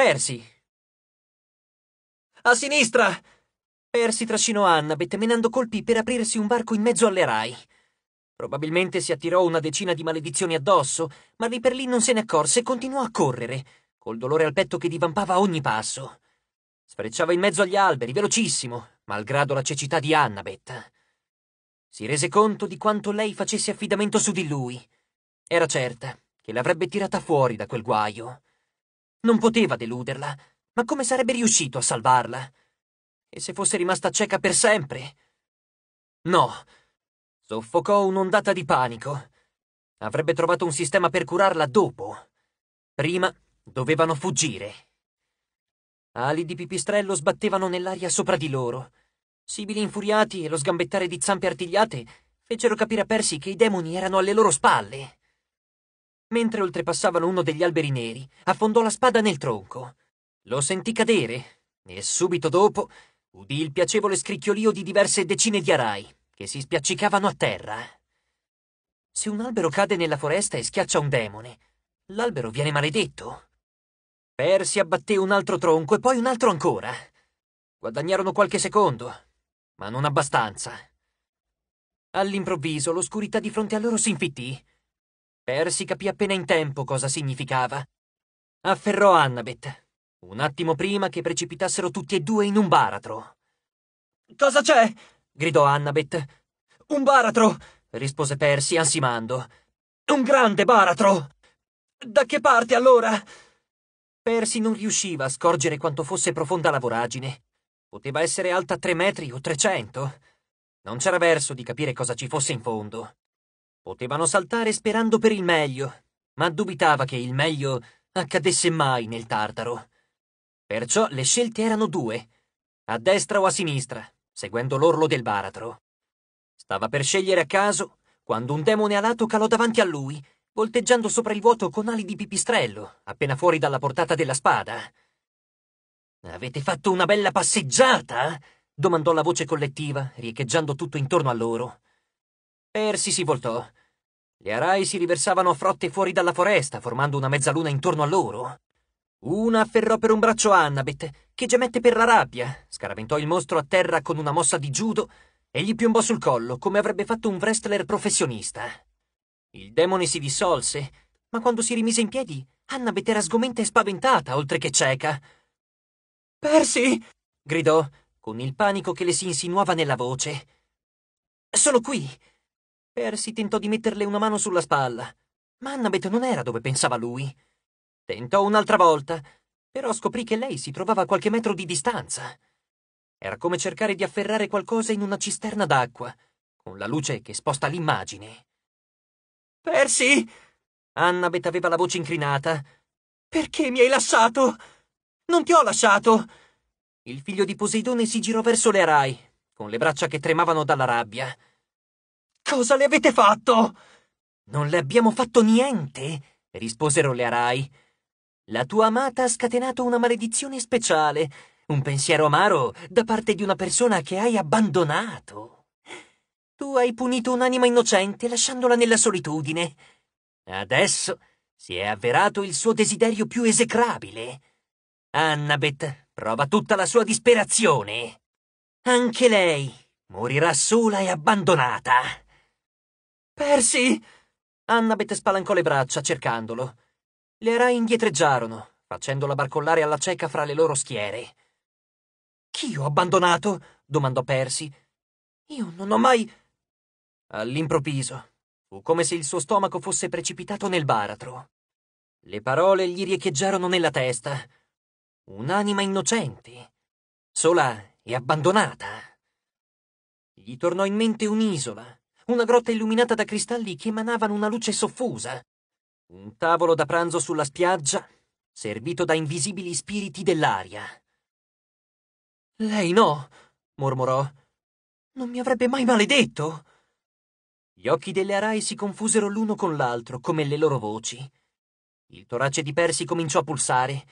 Persi. A sinistra! Persi trascinò Anna, bettemenando colpi per aprirsi un varco in mezzo alle rai. Probabilmente si attirò una decina di maledizioni addosso, ma lì per lì non se ne accorse e continuò a correre, col dolore al petto che divampava a ogni passo. Sfrecciava in mezzo agli alberi, velocissimo, malgrado la cecità di Annabeth. Si rese conto di quanto lei facesse affidamento su di lui. Era certa che l'avrebbe tirata fuori da quel guaio. Non poteva deluderla, ma come sarebbe riuscito a salvarla? E se fosse rimasta cieca per sempre? No. Soffocò un'ondata di panico. Avrebbe trovato un sistema per curarla dopo. Prima dovevano fuggire. Ali di pipistrello sbattevano nell'aria sopra di loro. Sibili infuriati e lo sgambettare di zampe artigliate fecero capire a Persi che i demoni erano alle loro spalle. Mentre oltrepassavano uno degli alberi neri, affondò la spada nel tronco. Lo sentì cadere e subito dopo udì il piacevole scricchiolio di diverse decine di arai che si spiaccicavano a terra. Se un albero cade nella foresta e schiaccia un demone, l'albero viene maledetto. Persi abbatté un altro tronco e poi un altro ancora. Guadagnarono qualche secondo, ma non abbastanza. All'improvviso l'oscurità di fronte a loro si infittì Percy capì appena in tempo cosa significava. Afferrò Annabeth, un attimo prima che precipitassero tutti e due in un baratro. Cosa c'è? gridò Annabeth. Un baratro! rispose Percy ansimando. Un grande baratro! Da che parte allora? Percy non riusciva a scorgere quanto fosse profonda la voragine. Poteva essere alta tre metri o trecento. Non c'era verso di capire cosa ci fosse in fondo. Potevano saltare sperando per il meglio, ma dubitava che il meglio accadesse mai nel Tartaro. Perciò le scelte erano due, a destra o a sinistra, seguendo l'orlo del baratro. Stava per scegliere a caso quando un demone alato calò davanti a lui, volteggiando sopra il vuoto con ali di pipistrello, appena fuori dalla portata della spada. Avete fatto una bella passeggiata? domandò la voce collettiva, riecheggiando tutto intorno a loro. Persi si voltò le arai si riversavano a frotte fuori dalla foresta, formando una mezzaluna intorno a loro. Una afferrò per un braccio Annabeth, che gemette per la rabbia, scaraventò il mostro a terra con una mossa di judo e gli piombò sul collo, come avrebbe fatto un wrestler professionista. Il demone si dissolse, ma quando si rimise in piedi, Annabeth era sgomenta e spaventata, oltre che cieca. Persi! gridò, con il panico che le si insinuava nella voce. Sono qui! Percy tentò di metterle una mano sulla spalla, ma Annabeth non era dove pensava lui. Tentò un'altra volta, però scoprì che lei si trovava a qualche metro di distanza. Era come cercare di afferrare qualcosa in una cisterna d'acqua, con la luce che sposta l'immagine. Percy! Annabeth aveva la voce incrinata. Perché mi hai lasciato? Non ti ho lasciato! Il figlio di Poseidone si girò verso le arai, con le braccia che tremavano dalla rabbia. Cosa le avete fatto? Non le abbiamo fatto niente, risposero le arai. La tua amata ha scatenato una maledizione speciale, un pensiero amaro da parte di una persona che hai abbandonato. Tu hai punito un'anima innocente lasciandola nella solitudine. Adesso si è avverato il suo desiderio più esecrabile. Annabeth prova tutta la sua disperazione. Anche lei morirà sola e abbandonata. Percy! Annabeth spalancò le braccia cercandolo. Le rai indietreggiarono, facendola barcollare alla cieca fra le loro schiere. Chi ho abbandonato? domandò Percy. Io non ho mai. All'improvviso, fu come se il suo stomaco fosse precipitato nel baratro. Le parole gli riecheggiarono nella testa. Un'anima innocente, sola e abbandonata. Gli tornò in mente un'isola, una grotta illuminata da cristalli che emanavano una luce soffusa, un tavolo da pranzo sulla spiaggia, servito da invisibili spiriti dell'aria. Lei no, mormorò. Non mi avrebbe mai maledetto. Gli occhi delle arai si confusero l'uno con l'altro, come le loro voci. Il torace di Persi cominciò a pulsare.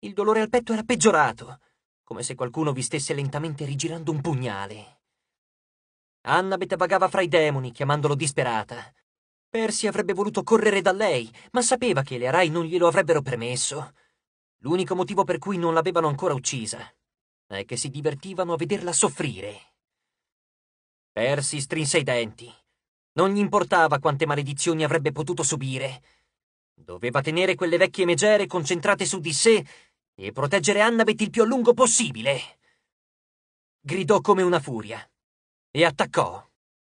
Il dolore al petto era peggiorato, come se qualcuno vi stesse lentamente rigirando un pugnale. Annabeth vagava fra i demoni, chiamandolo disperata. Percy avrebbe voluto correre da lei, ma sapeva che le Arai non glielo avrebbero permesso. L'unico motivo per cui non l'avevano ancora uccisa è che si divertivano a vederla soffrire. Percy strinse i denti. Non gli importava quante maledizioni avrebbe potuto subire. Doveva tenere quelle vecchie megere concentrate su di sé e proteggere Annabeth il più a lungo possibile. Gridò come una furia e attaccò.